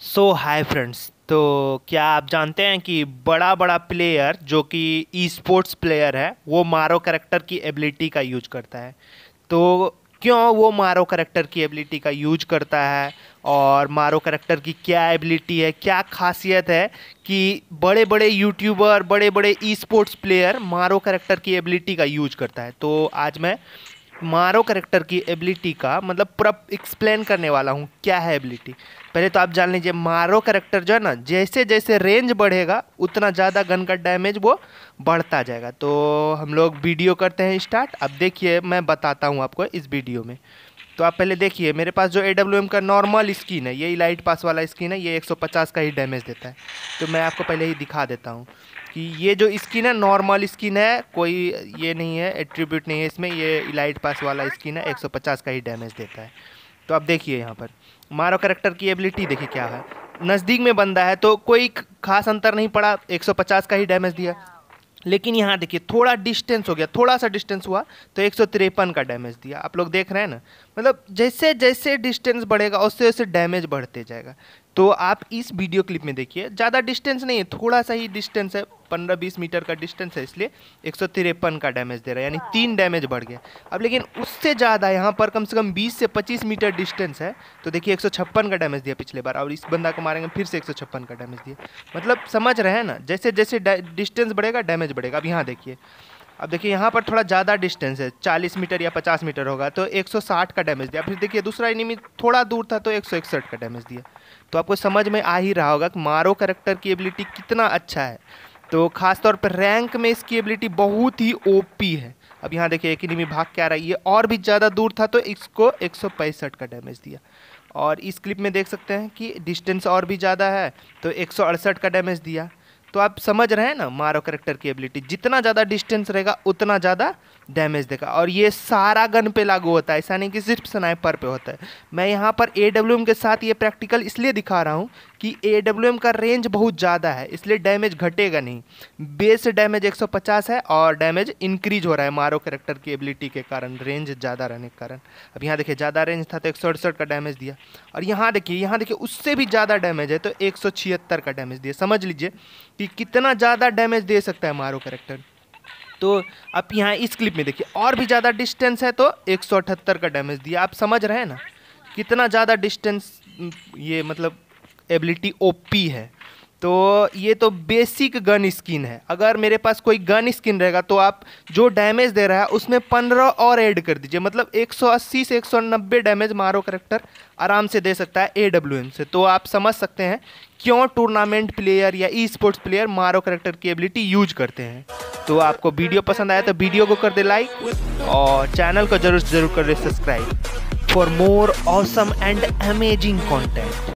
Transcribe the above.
सो hi friends तो क्या आप जानते हैं कि बड़ा बड़ा प्लेयर जो कि ई स्पोर्ट्स प्लेयर है वो मारो करेक्टर की एबिलिटी का यूज करता है तो क्यों वो मारो करेक्टर की एबिलिटी का यूज करता है और मारो करेक्टर की क्या एबिलिटी है क्या खासियत है कि बड़े बड़े यूट्यूबर बड़े बड़े ई स्पोर्ट्स प्लेयर मारो करेक्टर की एबिलिटी का यूज करता है तो आज मैं मारो करेक्टर की एबिलिटी का मतलब पूरा एक्सप्लेन करने वाला हूँ क्या है एबिलिटी पहले तो आप जान लीजिए मारो करेक्टर जो है ना जैसे जैसे रेंज बढ़ेगा उतना ज़्यादा गन का डैमेज वो बढ़ता जाएगा तो हम लोग वीडियो करते हैं स्टार्ट अब देखिए मैं बताता हूँ आपको इस वीडियो में तो आप पहले देखिए मेरे पास जो ए का नॉर्मल स्किन है ये लाइट पास वाला स्किन है ये 150 का ही डैमेज देता है तो मैं आपको पहले ही दिखा देता हूँ कि ये जो स्किन है नॉर्मल स्किन है कोई ये नहीं है एट्रीब्यूट नहीं है इसमें ये इलाइट पास वाला स्किन है 150 का ही डैमेज देता है तो आप देखिए यहाँ पर मारो करेक्टर की एबिलिटी देखिए क्या है नज़दीक में बंदा है तो कोई खास अंतर नहीं पड़ा 150 का ही डैमेज दिया लेकिन यहाँ देखिए थोड़ा डिस्टेंस हो गया थोड़ा सा डिस्टेंस हुआ तो एक का डैमेज दिया आप लोग देख रहे हैं ना मतलब जैसे जैसे डिस्टेंस बढ़ेगा उससे वैसे डैमेज बढ़ते जाएगा तो आप इस वीडियो क्लिप में देखिए ज़्यादा डिस्टेंस नहीं है थोड़ा सा ही डिस्टेंस है पंद्रह बीस मीटर का डिस्टेंस है इसलिए एक सौ तिरपन का डैमेज दे रहा है यानी तीन डैमेज बढ़ गया अब लेकिन उससे ज़्यादा यहाँ पर कम से कम बीस से पच्चीस मीटर डिस्टेंस है तो देखिए एक सौ छप्पन का डैमेज दिया पिछले बार और इस बंदा को मारेंगे फिर से एक सौ छप्पन का डैमेज दिया मतलब समझ रहे हैं ना जैसे जैसे डिस्टेंस बढ़ेगा डैमेज बढ़ेगा अब यहाँ देखिए अब देखिए यहाँ पर थोड़ा ज़्यादा डिस्टेंस है चालीस मीटर या पचास मीटर होगा तो साठ का डैमेज दिया फिर देखिए दूसरा इनिमी थोड़ा दूर था तो इकसठ का डैमेज दिया तो आपको समझ में आ ही रहा होगा कि मारो करेक्टर की एबिलिटी कितना अच्छा है तो खासतौर पर रैंक में इसकी एबिलिटी बहुत ही ओपी है अब यहाँ देखिए एक इनिमी भाग के आ रही है और भी ज़्यादा दूर था तो इसको एक का डैमेज दिया और इस क्लिप में देख सकते हैं कि डिस्टेंस और भी ज़्यादा है तो एक का डैमेज दिया तो आप समझ रहे हैं ना मारो करेक्टर की एबिलिटी जितना ज़्यादा डिस्टेंस रहेगा उतना ज़्यादा डैमेज देखा और ये सारा गन पे लागू होता है ऐसा नहीं कि सिर्फ स्नाइपर पे होता है मैं यहाँ पर ए डब्ल्यू एम के साथ ये प्रैक्टिकल इसलिए दिखा रहा हूँ कि ए डब्ल्यू एम का रेंज बहुत ज़्यादा है इसलिए डैमेज घटेगा नहीं बेस डैमेज 150 है और डैमेज इंक्रीज हो रहा है मारो करेक्टर की एबिलिटी के कारण रेंज ज़्यादा रहने के कारण अब यहाँ देखिए ज़्यादा रेंज था तो एक का डैमेज दिया और यहाँ देखिए यहाँ देखिए उससे भी ज़्यादा डैमेज है तो एक का डैमेज दिया समझ लीजिए कि कितना ज़्यादा डैमेज दे सकता है मारो करेक्टर तो आप यहाँ इस क्लिप में देखिए और भी ज़्यादा डिस्टेंस है तो एक का डैमेज दिया आप समझ रहे हैं ना कितना ज़्यादा डिस्टेंस ये मतलब एबिलिटी ओ है तो ये तो बेसिक गन स्किन है अगर मेरे पास कोई गन स्किन रहेगा तो आप जो डैमेज दे रहा है उसमें पंद्रह और ऐड कर दीजिए मतलब 180 से 190 डैमेज मारो करेक्टर आराम से दे सकता है ए डब्ल्यू एम से तो आप समझ सकते हैं क्यों टूर्नामेंट प्लेयर या ई स्पोर्ट्स प्लेयर मारो करेक्टर की एबिलिटी यूज करते हैं तो आपको वीडियो पसंद आया तो वीडियो को कर दे लाइक और चैनल को जरूर जरूर कर दे subscribe for more awesome and amazing content